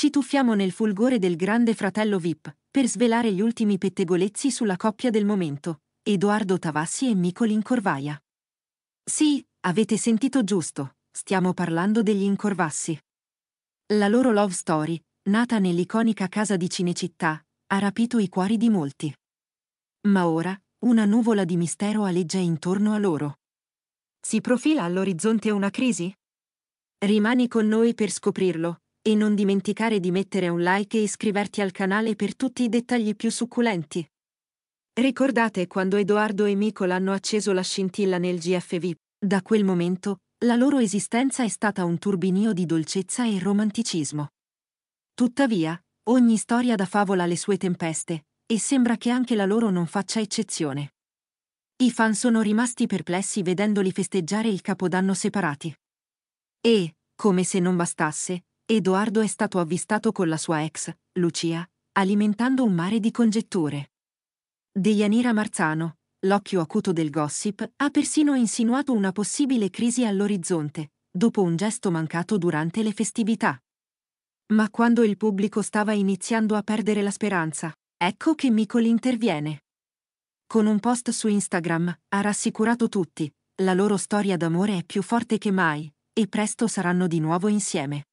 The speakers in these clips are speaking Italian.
Ci tuffiamo nel fulgore del grande fratello VIP, per svelare gli ultimi pettegolezzi sulla coppia del momento, Edoardo Tavassi e Micoli Incorvaia. Sì, avete sentito giusto, stiamo parlando degli Incorvassi. La loro love story, nata nell'iconica casa di Cinecittà, ha rapito i cuori di molti. Ma ora, una nuvola di mistero aleggia intorno a loro. Si profila all'orizzonte una crisi? Rimani con noi per scoprirlo, e non dimenticare di mettere un like e iscriverti al canale per tutti i dettagli più succulenti. Ricordate quando Edoardo e Micola hanno acceso la scintilla nel GFV? Da quel momento, la loro esistenza è stata un turbinio di dolcezza e romanticismo. Tuttavia, ogni storia da favola ha le sue tempeste, e sembra che anche la loro non faccia eccezione. I fan sono rimasti perplessi vedendoli festeggiare il Capodanno separati. E, come se non bastasse, Edoardo è stato avvistato con la sua ex, Lucia, alimentando un mare di congetture. Deianira Marzano, l'occhio acuto del gossip, ha persino insinuato una possibile crisi all'orizzonte, dopo un gesto mancato durante le festività. Ma quando il pubblico stava iniziando a perdere la speranza, ecco che Micoli interviene. Con un post su Instagram, ha rassicurato tutti, la loro storia d'amore è più forte che mai, e presto saranno di nuovo insieme.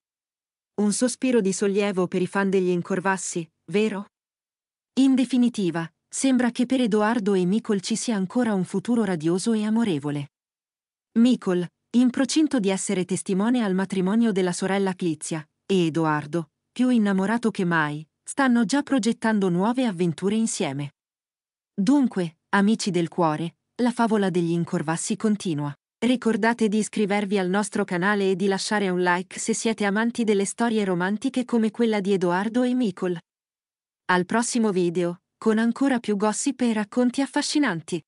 Un sospiro di sollievo per i fan degli Incorvassi, vero? In definitiva, sembra che per Edoardo e Mikol ci sia ancora un futuro radioso e amorevole. Mikol, in procinto di essere testimone al matrimonio della sorella Clizia, e Edoardo, più innamorato che mai, stanno già progettando nuove avventure insieme. Dunque, amici del cuore, la favola degli incorvassi continua. Ricordate di iscrivervi al nostro canale e di lasciare un like se siete amanti delle storie romantiche come quella di Edoardo e Micol. Al prossimo video, con ancora più gossip e racconti affascinanti.